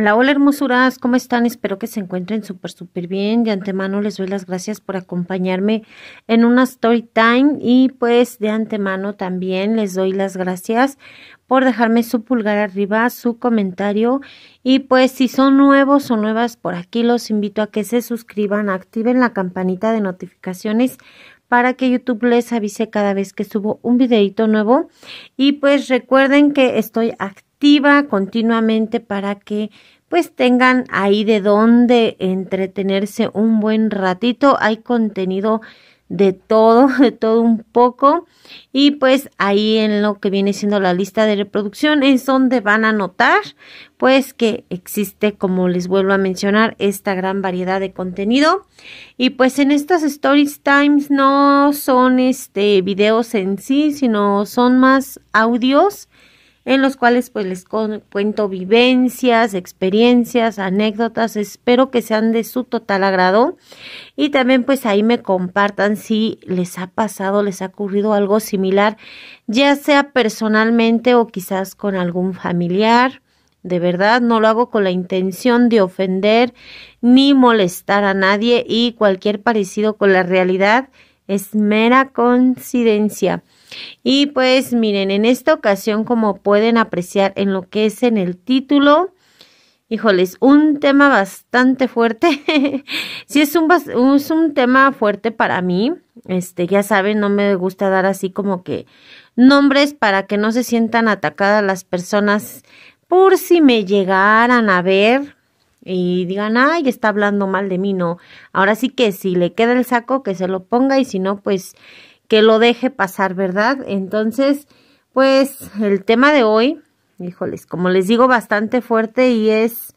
Hola, hola hermosuras, ¿cómo están? Espero que se encuentren súper, súper bien. De antemano les doy las gracias por acompañarme en una story time y pues de antemano también les doy las gracias por dejarme su pulgar arriba, su comentario y pues si son nuevos o nuevas por aquí los invito a que se suscriban, activen la campanita de notificaciones para que YouTube les avise cada vez que subo un videito nuevo y pues recuerden que estoy activa continuamente para que pues tengan ahí de dónde entretenerse un buen ratito. Hay contenido de todo, de todo un poco. Y pues ahí en lo que viene siendo la lista de reproducción es donde van a notar pues que existe, como les vuelvo a mencionar, esta gran variedad de contenido. Y pues en estas stories times no son este videos en sí, sino son más audios en los cuales pues les cuento vivencias, experiencias, anécdotas, espero que sean de su total agrado y también pues ahí me compartan si les ha pasado, les ha ocurrido algo similar, ya sea personalmente o quizás con algún familiar. De verdad, no lo hago con la intención de ofender ni molestar a nadie y cualquier parecido con la realidad es mera coincidencia. Y pues miren, en esta ocasión, como pueden apreciar en lo que es en el título, híjoles, un tema bastante fuerte. sí, es un, un tema fuerte para mí. Este, ya saben, no me gusta dar así como que nombres para que no se sientan atacadas las personas por si me llegaran a ver y digan, ay, está hablando mal de mí, no. Ahora sí que si le queda el saco, que se lo ponga y si no, pues que lo deje pasar, ¿verdad? Entonces, pues el tema de hoy, híjoles, como les digo, bastante fuerte y es,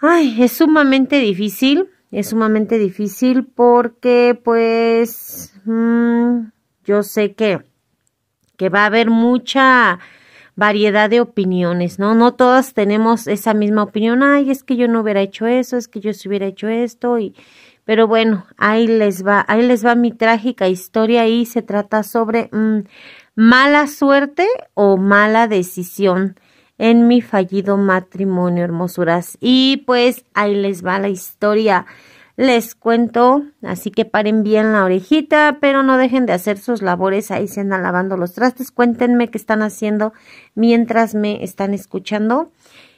ay, es sumamente difícil, es sumamente difícil porque pues mm, yo sé que, que va a haber mucha variedad de opiniones, ¿no? No todas tenemos esa misma opinión, ay, es que yo no hubiera hecho eso, es que yo se hubiera hecho esto y, pero bueno, ahí les va, ahí les va mi trágica historia y se trata sobre mm, mala suerte o mala decisión en mi fallido matrimonio, hermosuras. Y pues ahí les va la historia. Les cuento, así que paren bien la orejita, pero no dejen de hacer sus labores ahí se andan lavando los trastes. Cuéntenme qué están haciendo mientras me están escuchando.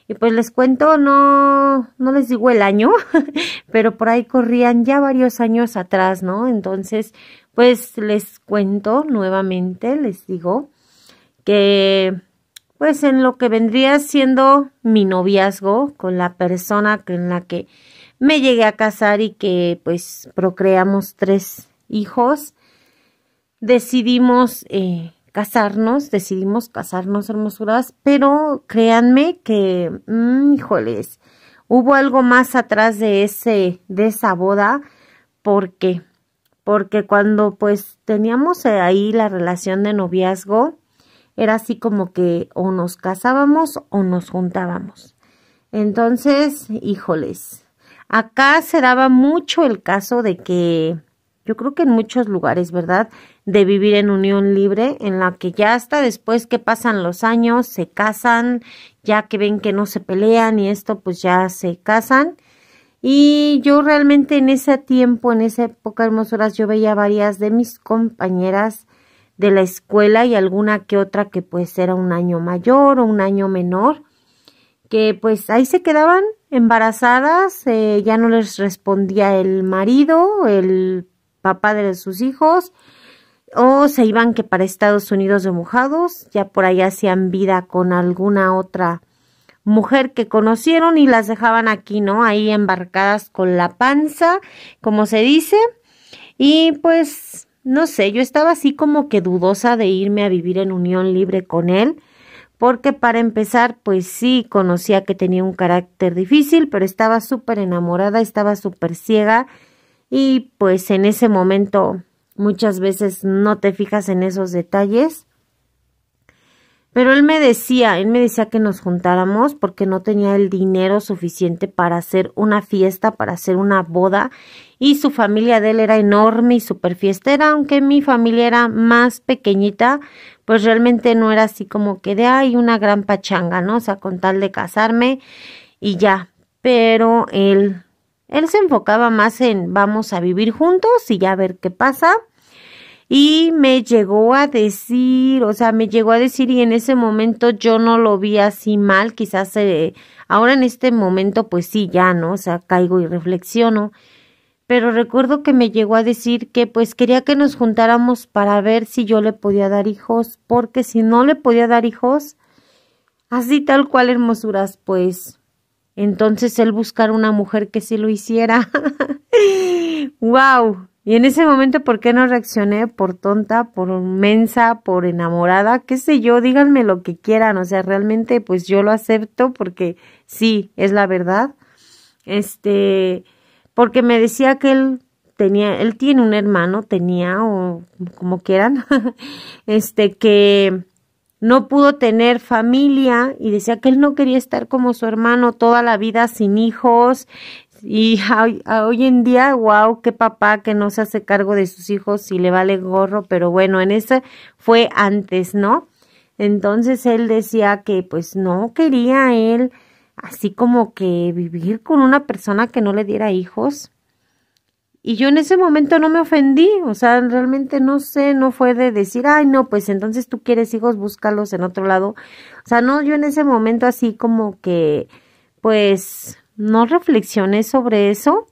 Y pues les cuento, no, no les digo el año, pero por ahí corrían ya varios años atrás, ¿no? Entonces, pues les cuento nuevamente, les digo que pues en lo que vendría siendo mi noviazgo con la persona con la que me llegué a casar y que pues procreamos tres hijos, decidimos eh, casarnos, decidimos casarnos, hermosuras, pero créanme que, mm, híjoles, hubo algo más atrás de ese, de esa boda, porque, porque cuando pues teníamos ahí la relación de noviazgo, era así como que o nos casábamos o nos juntábamos. Entonces, híjoles, acá se daba mucho el caso de que, yo creo que en muchos lugares, ¿verdad? de vivir en unión libre, en la que ya hasta después que pasan los años se casan, ya que ven que no se pelean y esto, pues ya se casan. Y yo realmente en ese tiempo, en esa época hermosuras, yo veía varias de mis compañeras de la escuela y alguna que otra que pues era un año mayor o un año menor, que pues ahí se quedaban embarazadas, eh, ya no les respondía el marido, el papá de sus hijos, o se iban que para Estados Unidos de mojados, ya por ahí hacían vida con alguna otra mujer que conocieron y las dejaban aquí, ¿no? Ahí embarcadas con la panza, como se dice. Y pues, no sé, yo estaba así como que dudosa de irme a vivir en unión libre con él, porque para empezar, pues sí, conocía que tenía un carácter difícil, pero estaba súper enamorada, estaba súper ciega y pues en ese momento Muchas veces no te fijas en esos detalles. Pero él me decía, él me decía que nos juntáramos porque no tenía el dinero suficiente para hacer una fiesta, para hacer una boda. Y su familia de él era enorme y súper fiestera, aunque mi familia era más pequeñita, pues realmente no era así como que de ay una gran pachanga, ¿no? O sea, con tal de casarme y ya. Pero él, él se enfocaba más en vamos a vivir juntos y ya ver qué pasa y me llegó a decir, o sea, me llegó a decir y en ese momento yo no lo vi así mal, quizás eh, ahora en este momento pues sí, ya, ¿no? O sea, caigo y reflexiono, pero recuerdo que me llegó a decir que pues quería que nos juntáramos para ver si yo le podía dar hijos, porque si no le podía dar hijos, así tal cual hermosuras, pues entonces él buscar una mujer que sí lo hiciera. wow, Y en ese momento, ¿por qué no reaccioné? Por tonta, por mensa, por enamorada, qué sé yo, díganme lo que quieran, o sea, realmente pues yo lo acepto porque sí, es la verdad. Este, porque me decía que él tenía, él tiene un hermano, tenía, o como quieran, este, que no pudo tener familia y decía que él no quería estar como su hermano toda la vida sin hijos, y hoy en día, wow, qué papá que no se hace cargo de sus hijos y le vale gorro, pero bueno, en ese fue antes, ¿no? Entonces él decía que pues no quería él así como que vivir con una persona que no le diera hijos. Y yo en ese momento no me ofendí, o sea, realmente no sé, no fue de decir, ay, no, pues entonces tú quieres hijos, búscalos en otro lado. O sea, no, yo en ese momento así como que, pues, no reflexioné sobre eso,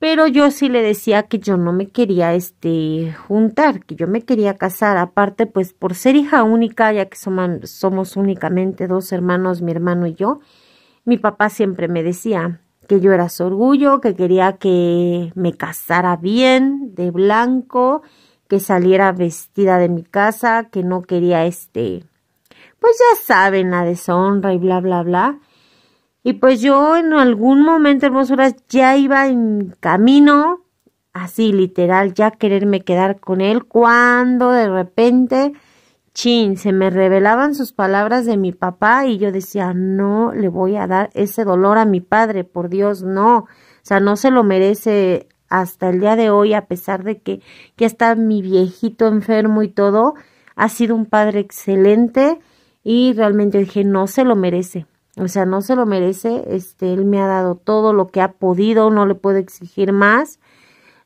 pero yo sí le decía que yo no me quería este juntar, que yo me quería casar, aparte pues por ser hija única, ya que somos, somos únicamente dos hermanos, mi hermano y yo, mi papá siempre me decía que yo era su orgullo, que quería que me casara bien, de blanco, que saliera vestida de mi casa, que no quería este, pues ya saben, la deshonra y bla, bla, bla. Y pues yo en algún momento, hermosuras, ya iba en camino, así literal, ya quererme quedar con él, cuando de repente, chin, se me revelaban sus palabras de mi papá y yo decía, no le voy a dar ese dolor a mi padre, por Dios, no. O sea, no se lo merece hasta el día de hoy, a pesar de que ya está mi viejito enfermo y todo, ha sido un padre excelente y realmente dije, no se lo merece. O sea, no se lo merece. Este, él me ha dado todo lo que ha podido, no le puedo exigir más.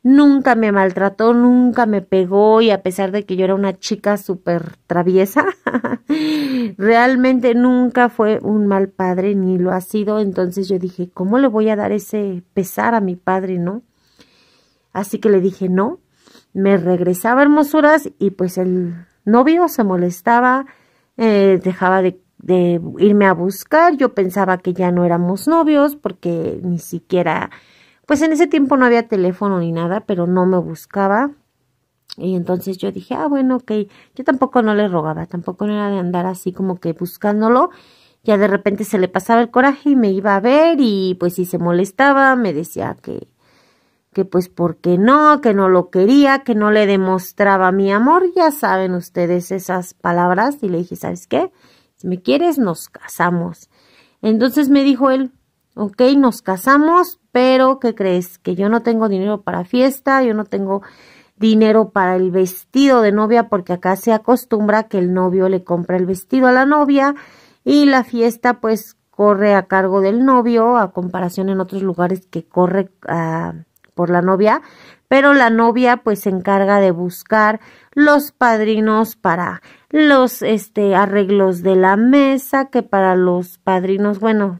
Nunca me maltrató, nunca me pegó y a pesar de que yo era una chica súper traviesa, realmente nunca fue un mal padre ni lo ha sido. Entonces yo dije, ¿cómo le voy a dar ese pesar a mi padre, no? Así que le dije, no, me regresaba hermosuras y pues el novio se molestaba, eh, dejaba de de irme a buscar. Yo pensaba que ya no éramos novios porque ni siquiera, pues en ese tiempo no había teléfono ni nada, pero no me buscaba. Y entonces yo dije, ah, bueno, ok, yo tampoco no le rogaba, tampoco no era de andar así como que buscándolo. Ya de repente se le pasaba el coraje y me iba a ver y pues si se molestaba me decía que, que pues porque no, que no lo quería, que no le demostraba mi amor, ya saben ustedes esas palabras y le dije, ¿sabes qué? ¿me quieres? Nos casamos. Entonces me dijo él, ok, nos casamos, pero ¿qué crees? Que yo no tengo dinero para fiesta, yo no tengo dinero para el vestido de novia, porque acá se acostumbra que el novio le compra el vestido a la novia y la fiesta pues corre a cargo del novio, a comparación en otros lugares que corre ah, por la novia, pero la novia pues se encarga de buscar los padrinos para los este arreglos de la mesa, que para los padrinos, bueno,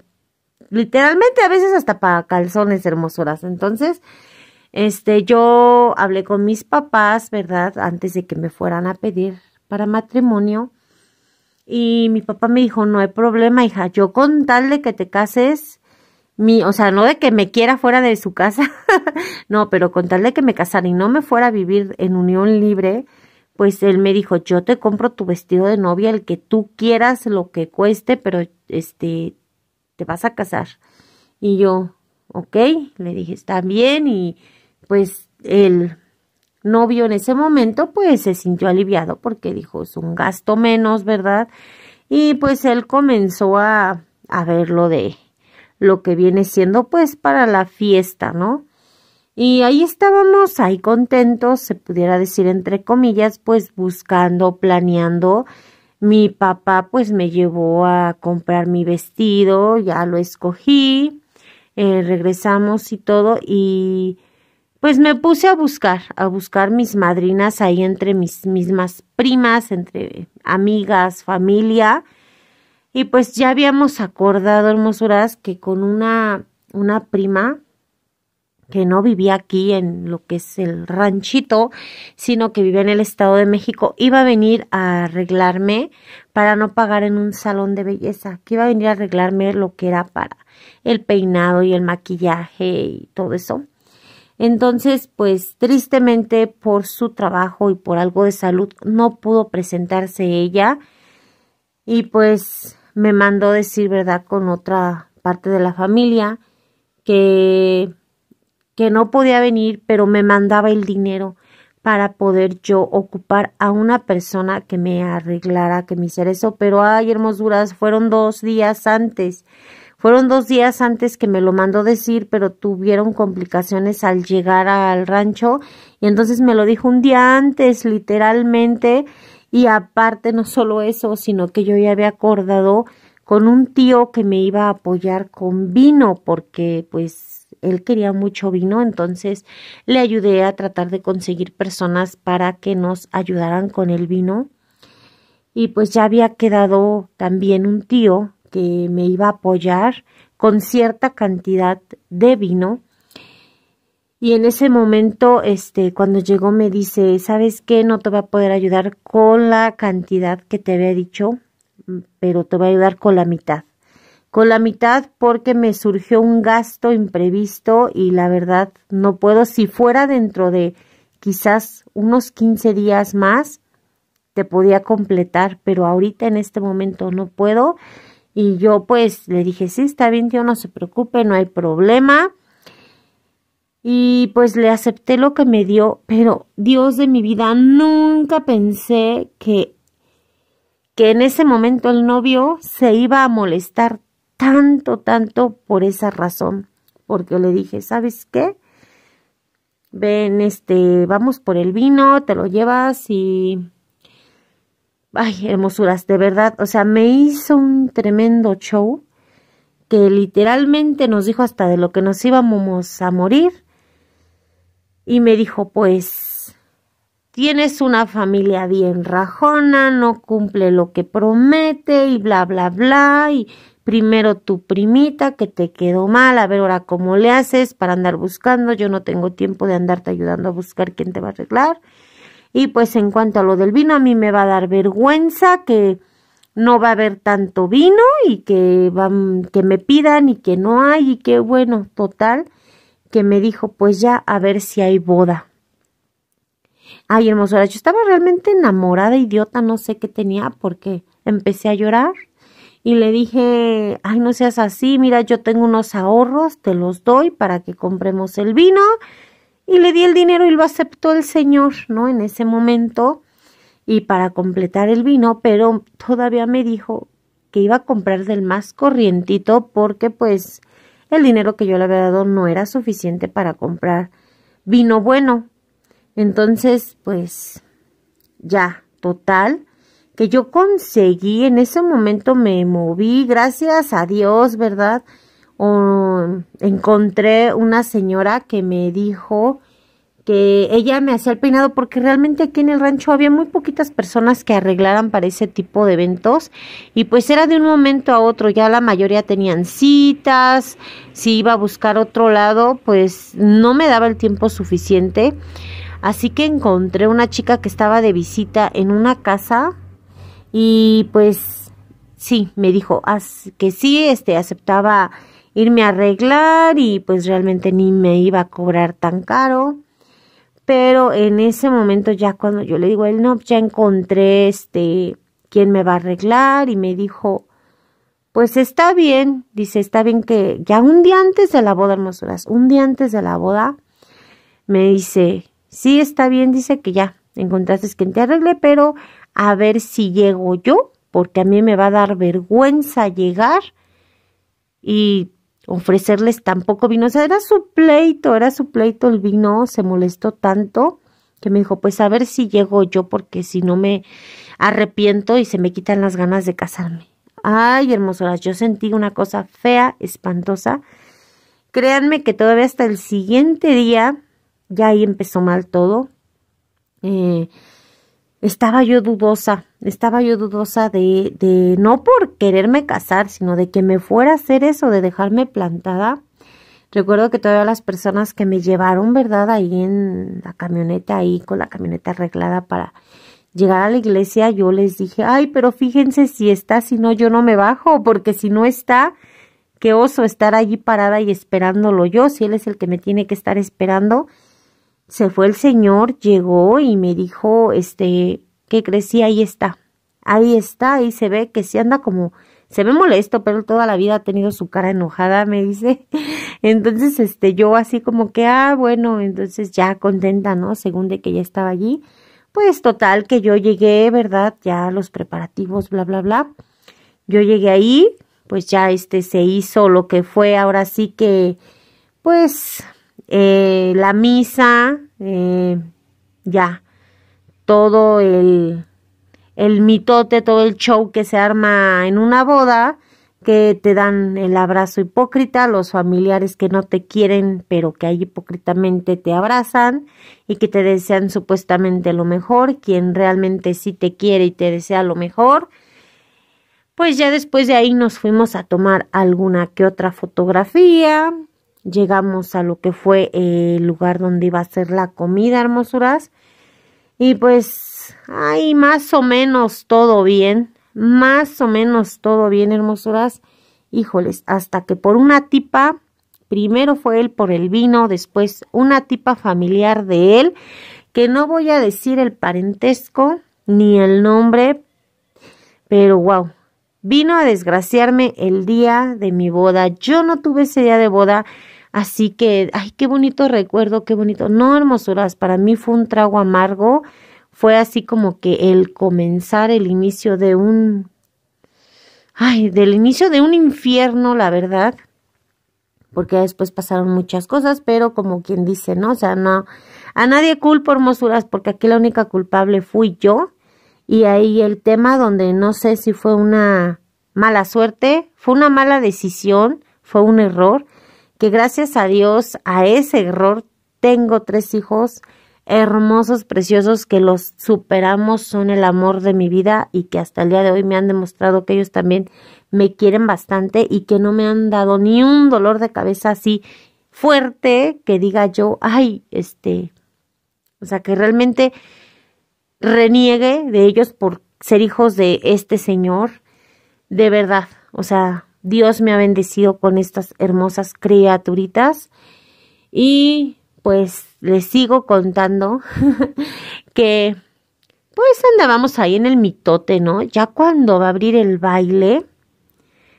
literalmente a veces hasta para calzones hermosuras. Entonces, este yo hablé con mis papás, ¿verdad? Antes de que me fueran a pedir para matrimonio. Y mi papá me dijo, "No hay problema, hija, yo con tal de que te cases, mi, o sea, no de que me quiera fuera de su casa, no, pero con tal de que me casara y no me fuera a vivir en unión libre, pues él me dijo, yo te compro tu vestido de novia, el que tú quieras, lo que cueste, pero este, te vas a casar. Y yo, ok, le dije, está bien, y pues el novio en ese momento, pues se sintió aliviado porque dijo, es un gasto menos, ¿verdad? Y pues él comenzó a, a ver lo de lo que viene siendo pues para la fiesta, ¿no? Y ahí estábamos, ahí contentos, se pudiera decir entre comillas, pues buscando, planeando. Mi papá pues me llevó a comprar mi vestido, ya lo escogí, eh, regresamos y todo y pues me puse a buscar, a buscar mis madrinas ahí entre mis mismas primas, entre amigas, familia. Y pues ya habíamos acordado, hermosuras, que con una, una prima que no vivía aquí en lo que es el ranchito, sino que vivía en el Estado de México, iba a venir a arreglarme para no pagar en un salón de belleza, que iba a venir a arreglarme lo que era para el peinado y el maquillaje y todo eso. Entonces, pues tristemente por su trabajo y por algo de salud no pudo presentarse ella y pues me mandó decir, ¿verdad?, con otra parte de la familia que que no podía venir, pero me mandaba el dinero para poder yo ocupar a una persona que me arreglara, que me hiciera eso. Pero, ay, hermosuras, fueron dos días antes. Fueron dos días antes que me lo mandó decir, pero tuvieron complicaciones al llegar al rancho. Y entonces me lo dijo un día antes, literalmente. Y aparte, no solo eso, sino que yo ya había acordado con un tío que me iba a apoyar con vino, porque pues él quería mucho vino, entonces le ayudé a tratar de conseguir personas para que nos ayudaran con el vino. Y pues ya había quedado también un tío que me iba a apoyar con cierta cantidad de vino. Y en ese momento, este, cuando llegó me dice, ¿sabes qué? No te va a poder ayudar con la cantidad que te había dicho, pero te va a ayudar con la mitad la mitad porque me surgió un gasto imprevisto y la verdad no puedo. Si fuera dentro de quizás unos 15 días más, te podía completar, pero ahorita en este momento no puedo. Y yo pues le dije, sí, está bien, tío, no se preocupe, no hay problema. Y pues le acepté lo que me dio, pero Dios de mi vida, nunca pensé que que en ese momento el novio se iba a molestar tanto, tanto por esa razón, porque le dije, ¿sabes qué? Ven, este, vamos por el vino, te lo llevas y... Ay, hermosuras, de verdad, o sea, me hizo un tremendo show que literalmente nos dijo hasta de lo que nos íbamos a morir y me dijo, pues, tienes una familia bien rajona, no cumple lo que promete y bla, bla, bla, y primero tu primita que te quedó mal, a ver ahora cómo le haces para andar buscando, yo no tengo tiempo de andarte ayudando a buscar quién te va a arreglar. Y pues en cuanto a lo del vino, a mí me va a dar vergüenza que no va a haber tanto vino y que, van, que me pidan y que no hay y qué bueno, total, que me dijo pues ya a ver si hay boda. Ay, hermosura, yo estaba realmente enamorada, idiota, no sé qué tenía porque empecé a llorar y le dije, ay, no seas así, mira, yo tengo unos ahorros, te los doy para que compremos el vino. Y le di el dinero y lo aceptó el señor, ¿no? En ese momento, y para completar el vino, pero todavía me dijo que iba a comprar del más corrientito porque pues el dinero que yo le había dado no era suficiente para comprar vino bueno. Entonces, pues ya, total, que yo conseguí, en ese momento me moví, gracias a Dios, ¿verdad? O, encontré una señora que me dijo que ella me hacía el peinado porque realmente aquí en el rancho había muy poquitas personas que arreglaran para ese tipo de eventos y pues era de un momento a otro, ya la mayoría tenían citas, si iba a buscar otro lado pues no me daba el tiempo suficiente, así que encontré una chica que estaba de visita en una casa y pues sí, me dijo que sí, este, aceptaba irme a arreglar y pues realmente ni me iba a cobrar tan caro. Pero en ese momento ya cuando yo le digo el no, ya encontré este, quién me va a arreglar y me dijo, pues está bien, dice, está bien que ya un día antes de la boda, hermosuras, un día antes de la boda, me dice, sí, está bien, dice que ya encontraste quien te arregle, pero a ver si llego yo, porque a mí me va a dar vergüenza llegar y ofrecerles tampoco vino. O sea, era su pleito, era su pleito el vino, se molestó tanto que me dijo, pues a ver si llego yo, porque si no me arrepiento y se me quitan las ganas de casarme. Ay, hermosuras, yo sentí una cosa fea, espantosa. Créanme que todavía hasta el siguiente día, ya ahí empezó mal todo. Eh, estaba yo dudosa, estaba yo dudosa de, de no por quererme casar, sino de que me fuera a hacer eso, de dejarme plantada. Recuerdo que todas las personas que me llevaron, ¿verdad? Ahí en la camioneta, ahí con la camioneta arreglada para llegar a la iglesia, yo les dije, ay, pero fíjense si está, si no, yo no me bajo, porque si no está, qué oso estar allí parada y esperándolo yo, si él es el que me tiene que estar esperando se fue el señor, llegó y me dijo, este, que crecí, ahí está. Ahí está, y se ve que se anda como, se ve molesto, pero toda la vida ha tenido su cara enojada, me dice. Entonces, este, yo así como que, ah, bueno, entonces ya contenta, ¿no? Según de que ya estaba allí. Pues total, que yo llegué, ¿verdad? Ya los preparativos, bla, bla, bla. Yo llegué ahí, pues ya este se hizo lo que fue, ahora sí que, pues, eh, la misa, eh, ya, todo el, el mitote, todo el show que se arma en una boda, que te dan el abrazo hipócrita, los familiares que no te quieren, pero que ahí hipócritamente te abrazan y que te desean supuestamente lo mejor, quien realmente sí te quiere y te desea lo mejor. Pues ya después de ahí nos fuimos a tomar alguna que otra fotografía, Llegamos a lo que fue el lugar donde iba a ser la comida, hermosuras. Y pues, hay más o menos todo bien. Más o menos todo bien, hermosuras. Híjoles, hasta que por una tipa, primero fue él por el vino, después una tipa familiar de él, que no voy a decir el parentesco ni el nombre, pero wow, vino a desgraciarme el día de mi boda. Yo no tuve ese día de boda. Así que, ay, qué bonito recuerdo, qué bonito. No, hermosuras, para mí fue un trago amargo. Fue así como que el comenzar el inicio de un... Ay, del inicio de un infierno, la verdad. Porque después pasaron muchas cosas, pero como quien dice, ¿no? O sea, no... A nadie culpo, hermosuras, porque aquí la única culpable fui yo. Y ahí el tema donde no sé si fue una mala suerte, fue una mala decisión, fue un error que gracias a Dios a ese error tengo tres hijos hermosos, preciosos, que los superamos, son el amor de mi vida y que hasta el día de hoy me han demostrado que ellos también me quieren bastante y que no me han dado ni un dolor de cabeza así fuerte que diga yo, ay, este, o sea, que realmente reniegue de ellos por ser hijos de este señor, de verdad, o sea, Dios me ha bendecido con estas hermosas criaturitas y pues les sigo contando que pues andábamos ahí en el mitote, ¿no? Ya cuando va a abrir el baile,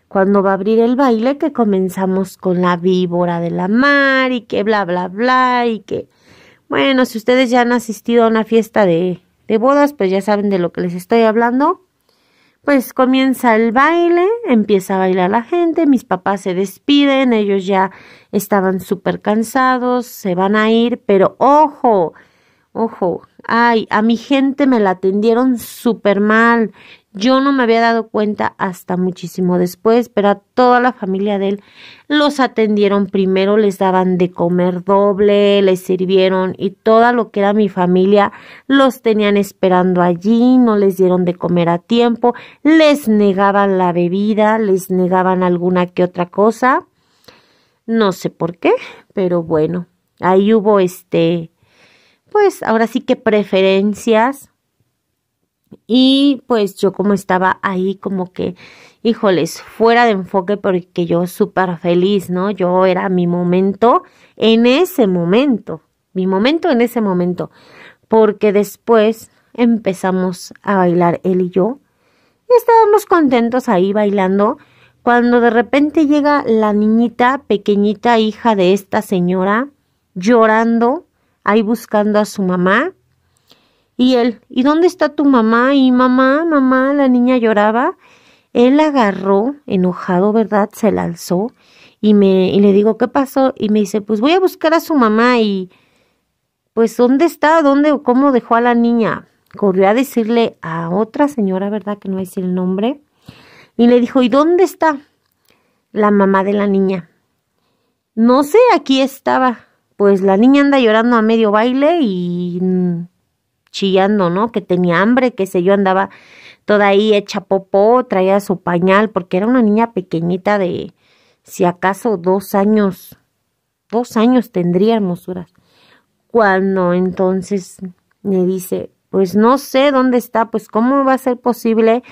cuando va a abrir el baile que comenzamos con la víbora de la mar y que bla, bla, bla y que, bueno, si ustedes ya han asistido a una fiesta de, de bodas, pues ya saben de lo que les estoy hablando pues comienza el baile, empieza a bailar la gente, mis papás se despiden, ellos ya estaban súper cansados, se van a ir, pero ojo, Ojo, ay, a mi gente me la atendieron súper mal. Yo no me había dado cuenta hasta muchísimo después, pero a toda la familia de él los atendieron primero, les daban de comer doble, les sirvieron y toda lo que era mi familia los tenían esperando allí, no les dieron de comer a tiempo, les negaban la bebida, les negaban alguna que otra cosa. No sé por qué, pero bueno, ahí hubo este pues ahora sí que preferencias. Y pues yo como estaba ahí como que, híjoles, fuera de enfoque porque yo súper feliz, ¿no? Yo era mi momento en ese momento, mi momento en ese momento, porque después empezamos a bailar él y yo. Y estábamos contentos ahí bailando cuando de repente llega la niñita pequeñita hija de esta señora llorando ahí buscando a su mamá. Y él, ¿y dónde está tu mamá? Y mamá, mamá, la niña lloraba. Él agarró, enojado, ¿verdad? Se alzó y, me, y le digo, ¿qué pasó? Y me dice, pues voy a buscar a su mamá y pues ¿dónde está? ¿Dónde o cómo dejó a la niña? Corrió a decirle a otra señora, ¿verdad? Que no voy el nombre. Y le dijo, ¿y dónde está la mamá de la niña? No sé, aquí estaba pues la niña anda llorando a medio baile y chillando, ¿no? Que tenía hambre, que sé yo, andaba toda ahí hecha popó, traía su pañal, porque era una niña pequeñita de, si acaso, dos años, dos años tendría hermosuras. Cuando entonces me dice, pues no sé dónde está, pues cómo va a ser posible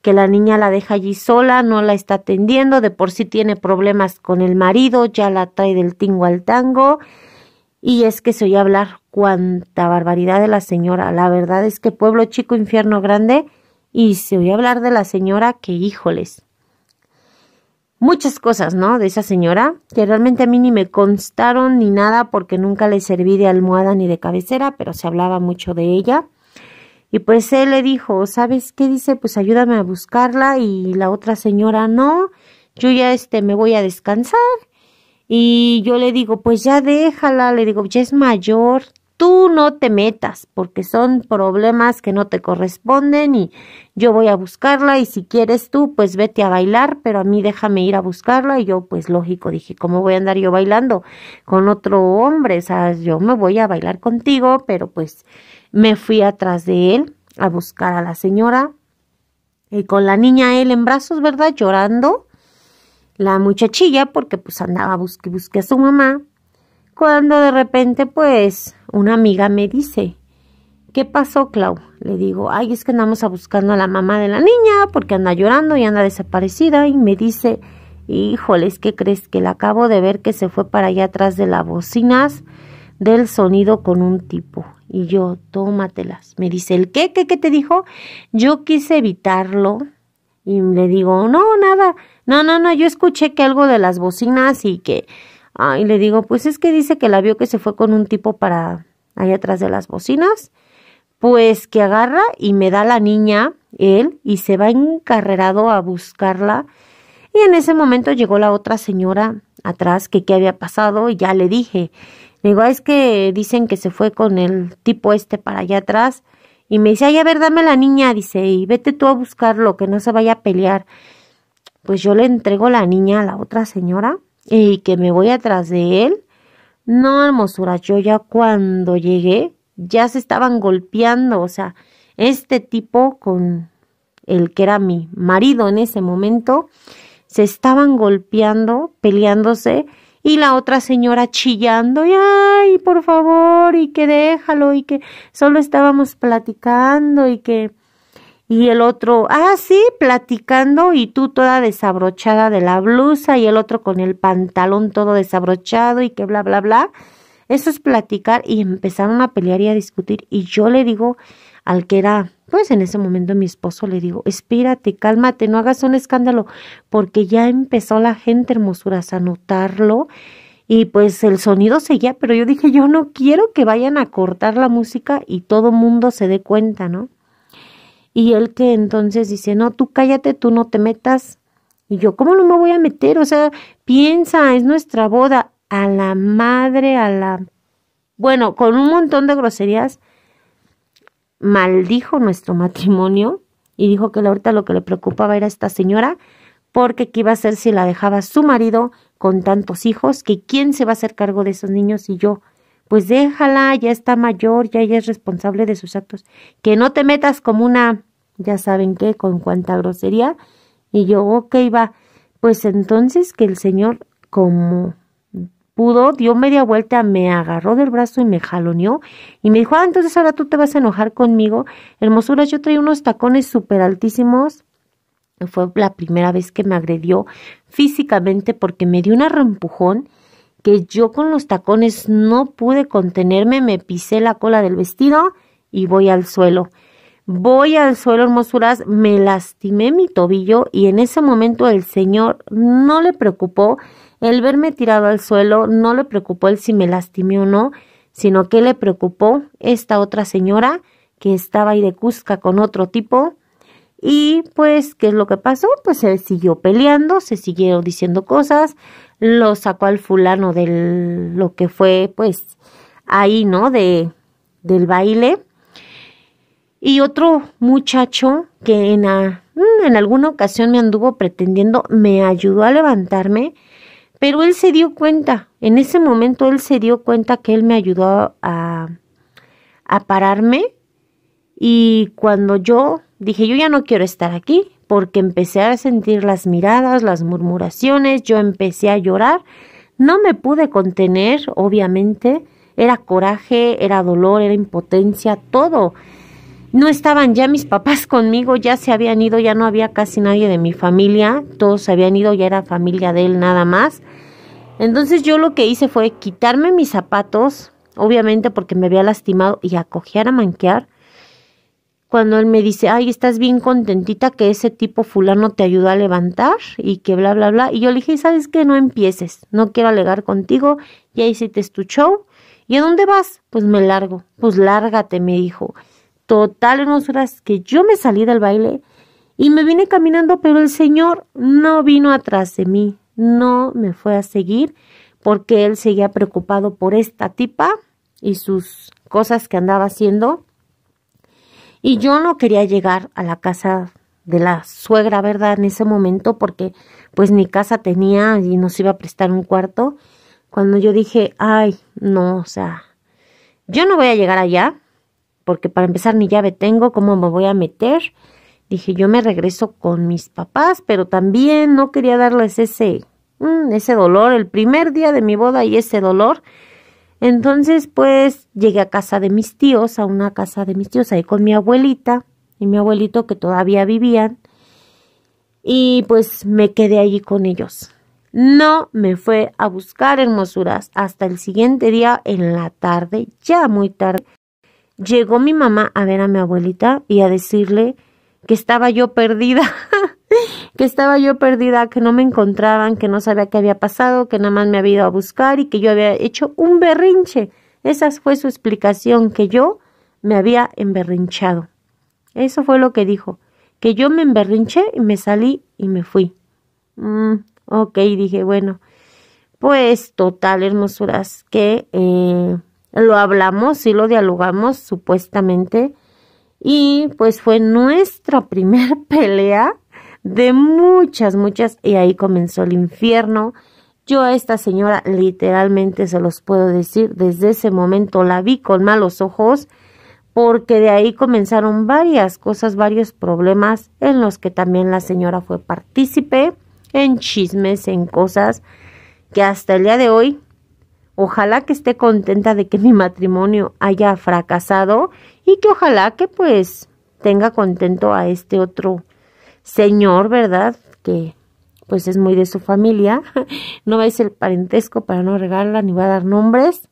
que la niña la deja allí sola, no la está atendiendo, de por sí tiene problemas con el marido, ya la trae del tingo al tango, y es que se oía hablar cuánta barbaridad de la señora. La verdad es que pueblo chico, infierno grande. Y se oía hablar de la señora que, híjoles. Muchas cosas, ¿no? De esa señora, que realmente a mí ni me constaron ni nada porque nunca le serví de almohada ni de cabecera, pero se hablaba mucho de ella. Y pues él le dijo, ¿sabes qué? Dice, pues ayúdame a buscarla y la otra señora no, yo ya este me voy a descansar y yo le digo, pues ya déjala, le digo, ya es mayor, tú no te metas porque son problemas que no te corresponden y yo voy a buscarla y si quieres tú, pues vete a bailar, pero a mí déjame ir a buscarla y yo, pues lógico, dije, ¿cómo voy a andar yo bailando con otro hombre? O sea, yo me voy a bailar contigo, pero pues me fui atrás de él a buscar a la señora y eh, con la niña él en brazos, ¿verdad? Llorando la muchachilla porque pues andaba busque busque a su mamá cuando de repente pues una amiga me dice ¿Qué pasó, Clau? Le digo, ay, es que andamos a buscando a la mamá de la niña porque anda llorando y anda desaparecida. Y me dice, híjole, es que crees que la acabo de ver que se fue para allá atrás de las bocinas del sonido con un tipo. Y yo, tómatelas. Me dice, ¿el qué? ¿Qué, qué te dijo? Yo quise evitarlo y le digo, no, nada, no, no, no, yo escuché que algo de las bocinas y que... Ah, y le digo, pues es que dice que la vio que se fue con un tipo para allá atrás de las bocinas. Pues que agarra y me da la niña, él, y se va encarrerado a buscarla. Y en ese momento llegó la otra señora atrás que qué había pasado y ya le dije. Le digo, ah, es que dicen que se fue con el tipo este para allá atrás. Y me dice, ay, a ver, dame la niña, dice, y vete tú a buscarlo, que no se vaya a pelear. Pues yo le entrego la niña a la otra señora y que me voy atrás de él. No, hermosura, yo ya cuando llegué, ya se estaban golpeando, o sea, este tipo con el que era mi marido en ese momento, se estaban golpeando, peleándose, y la otra señora chillando, y ay, por favor, y que déjalo, y que solo estábamos platicando, y que... Y el otro, ah, sí, platicando, y tú toda desabrochada de la blusa, y el otro con el pantalón todo desabrochado, y que bla, bla, bla. Eso es platicar, y empezaron a pelear y a discutir, y yo le digo al que era pues en ese momento mi esposo le digo, espírate, cálmate, no hagas un escándalo, porque ya empezó la gente hermosuras a notarlo y pues el sonido seguía, pero yo dije, yo no quiero que vayan a cortar la música y todo mundo se dé cuenta, ¿no? Y él que entonces dice, no, tú cállate, tú no te metas. Y yo, ¿cómo no me voy a meter? O sea, piensa, es nuestra boda. A la madre, a la... Bueno, con un montón de groserías maldijo nuestro matrimonio y dijo que ahorita lo que le preocupaba era esta señora, porque qué iba a hacer si la dejaba su marido con tantos hijos, que quién se va a hacer cargo de esos niños y yo. Pues déjala, ya está mayor, ya ella es responsable de sus actos. Que no te metas como una, ya saben qué, con cuánta grosería. Y yo, ok, va. Pues entonces que el Señor, como pudo, dio media vuelta, me agarró del brazo y me jaloneó y me dijo, ah, entonces ahora tú te vas a enojar conmigo. Hermosuras, yo traía unos tacones súper altísimos. Fue la primera vez que me agredió físicamente porque me dio un arrempujón que yo con los tacones no pude contenerme, me pisé la cola del vestido y voy al suelo. Voy al suelo, hermosuras, me lastimé mi tobillo y en ese momento el Señor no le preocupó el verme tirado al suelo no le preocupó él si me lastimé o no, sino que le preocupó esta otra señora que estaba ahí de Cusca con otro tipo. Y pues, ¿qué es lo que pasó? Pues se siguió peleando, se siguió diciendo cosas, lo sacó al fulano de lo que fue, pues, ahí, ¿no? De, del baile. Y otro muchacho que en, a, mm, en alguna ocasión me anduvo pretendiendo, me ayudó a levantarme, pero él se dio cuenta, en ese momento él se dio cuenta que él me ayudó a, a pararme y cuando yo dije, yo ya no quiero estar aquí, porque empecé a sentir las miradas, las murmuraciones, yo empecé a llorar, no me pude contener, obviamente, era coraje, era dolor, era impotencia, todo no estaban ya mis papás conmigo, ya se habían ido, ya no había casi nadie de mi familia, todos se habían ido, ya era familia de él nada más. Entonces yo lo que hice fue quitarme mis zapatos, obviamente porque me había lastimado, y acoger a manquear. Cuando él me dice, ay, estás bien contentita que ese tipo fulano te ayudó a levantar y que bla, bla, bla. Y yo le dije, ¿sabes qué? No empieces, no quiero alegar contigo, y ahí hiciste te show. ¿Y a dónde vas? Pues me largo. Pues lárgate, me dijo total en unas que yo me salí del baile y me vine caminando, pero el Señor no vino atrás de mí, no me fue a seguir porque él seguía preocupado por esta tipa y sus cosas que andaba haciendo. Y yo no quería llegar a la casa de la suegra, ¿verdad? En ese momento, porque pues ni casa tenía y nos iba a prestar un cuarto. Cuando yo dije, ay, no, o sea, yo no voy a llegar allá, porque para empezar ni llave tengo, ¿cómo me voy a meter? Dije, yo me regreso con mis papás, pero también no quería darles ese, mm, ese dolor, el primer día de mi boda y ese dolor. Entonces, pues llegué a casa de mis tíos, a una casa de mis tíos, ahí con mi abuelita y mi abuelito que todavía vivían. Y pues me quedé allí con ellos. No me fue a buscar hermosuras hasta el siguiente día en la tarde, ya muy tarde llegó mi mamá a ver a mi abuelita y a decirle que estaba yo perdida, que estaba yo perdida, que no me encontraban, que no sabía qué había pasado, que nada más me había ido a buscar y que yo había hecho un berrinche. Esa fue su explicación, que yo me había emberrinchado. Eso fue lo que dijo, que yo me emberrinché y me salí y me fui. Mm, ok, dije, bueno, pues total hermosuras, que... Eh, lo hablamos y lo dialogamos supuestamente y pues fue nuestra primera pelea de muchas, muchas y ahí comenzó el infierno. Yo a esta señora literalmente se los puedo decir, desde ese momento la vi con malos ojos porque de ahí comenzaron varias cosas, varios problemas en los que también la señora fue partícipe en chismes, en cosas que hasta el día de hoy Ojalá que esté contenta de que mi matrimonio haya fracasado y que ojalá que pues tenga contento a este otro señor, ¿verdad? Que pues es muy de su familia. No a el parentesco para no regarla ni va a dar nombres.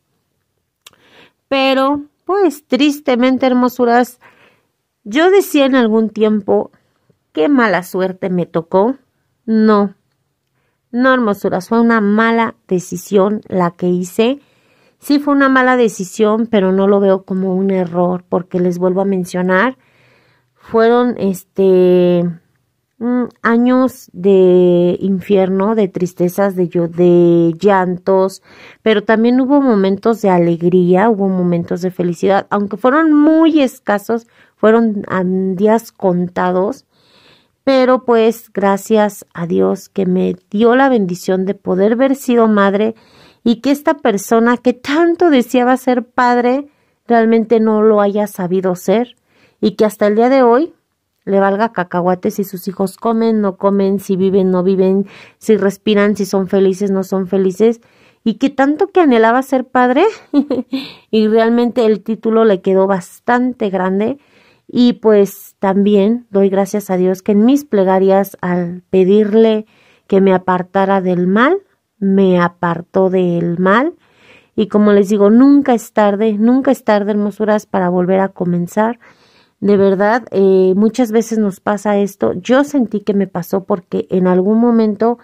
Pero pues tristemente, hermosuras, yo decía en algún tiempo, qué mala suerte me tocó. No, no, hermosuras, fue una mala decisión la que hice. Sí fue una mala decisión, pero no lo veo como un error, porque les vuelvo a mencionar, fueron este mm, años de infierno, de tristezas, de yo, de llantos, pero también hubo momentos de alegría, hubo momentos de felicidad, aunque fueron muy escasos, fueron ah, días contados, pero pues gracias a Dios que me dio la bendición de poder haber sido madre y que esta persona que tanto deseaba ser padre realmente no lo haya sabido ser y que hasta el día de hoy le valga cacahuate si sus hijos comen, no comen, si viven, no viven, si respiran, si son felices, no son felices y que tanto que anhelaba ser padre y realmente el título le quedó bastante grande y pues también doy gracias a Dios que en mis plegarias al pedirle que me apartara del mal, me apartó del mal. Y como les digo, nunca es tarde, nunca es tarde, hermosuras, para volver a comenzar. De verdad, eh, muchas veces nos pasa esto. Yo sentí que me pasó porque en algún momento,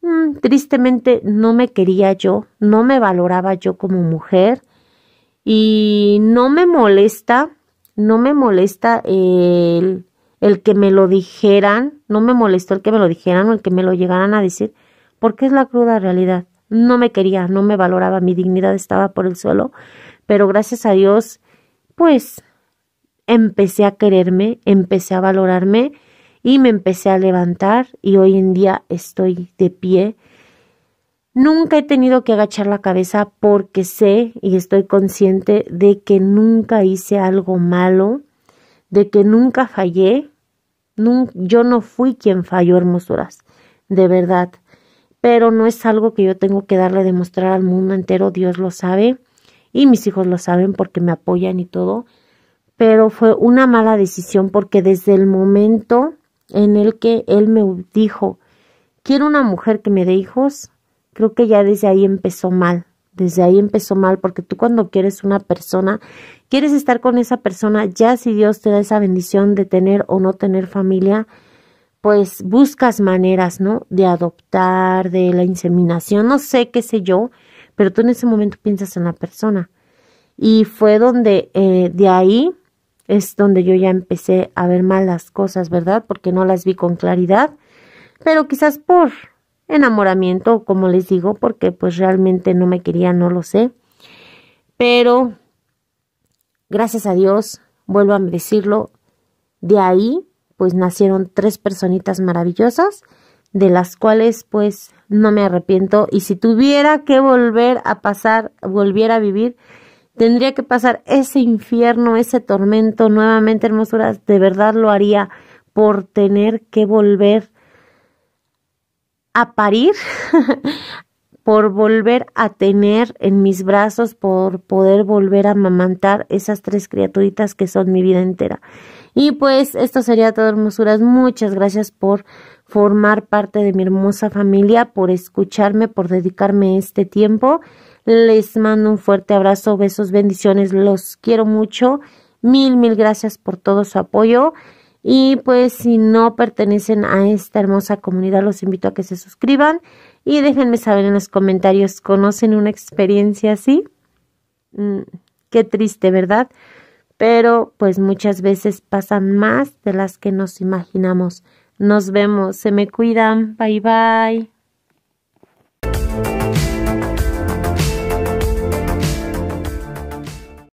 mm, tristemente, no me quería yo, no me valoraba yo como mujer y no me molesta no me molesta el, el que me lo dijeran, no me molestó el que me lo dijeran o el que me lo llegaran a decir, porque es la cruda realidad. No me quería, no me valoraba, mi dignidad estaba por el suelo, pero gracias a Dios, pues empecé a quererme, empecé a valorarme y me empecé a levantar y hoy en día estoy de pie Nunca he tenido que agachar la cabeza porque sé y estoy consciente de que nunca hice algo malo, de que nunca fallé. yo no fui quien falló hermosuras, de verdad. Pero no es algo que yo tengo que darle a demostrar al mundo entero, Dios lo sabe y mis hijos lo saben porque me apoyan y todo. Pero fue una mala decisión porque desde el momento en el que él me dijo, quiero una mujer que me dé hijos, creo que ya desde ahí empezó mal. Desde ahí empezó mal, porque tú cuando quieres una persona, quieres estar con esa persona, ya si Dios te da esa bendición de tener o no tener familia, pues buscas maneras, ¿no? De adoptar, de la inseminación, no sé, qué sé yo, pero tú en ese momento piensas en la persona. Y fue donde, eh, de ahí es donde yo ya empecé a ver mal las cosas, ¿verdad? Porque no las vi con claridad, pero quizás por enamoramiento, como les digo, porque pues realmente no me quería, no lo sé. Pero, gracias a Dios, vuelvo a decirlo, de ahí pues nacieron tres personitas maravillosas, de las cuales pues no me arrepiento y si tuviera que volver a pasar, volviera a vivir, tendría que pasar ese infierno, ese tormento nuevamente, hermosuras, de verdad lo haría por tener que volver a parir, por volver a tener en mis brazos, por poder volver a amamantar esas tres criaturitas que son mi vida entera. Y pues esto sería todo, hermosuras. Muchas gracias por formar parte de mi hermosa familia, por escucharme, por dedicarme este tiempo. Les mando un fuerte abrazo, besos, bendiciones. Los quiero mucho. Mil, mil gracias por todo su apoyo. Y pues si no pertenecen a esta hermosa comunidad, los invito a que se suscriban y déjenme saber en los comentarios, ¿conocen una experiencia así? Mm, qué triste, ¿verdad? Pero pues muchas veces pasan más de las que nos imaginamos. Nos vemos, se me cuidan, bye bye.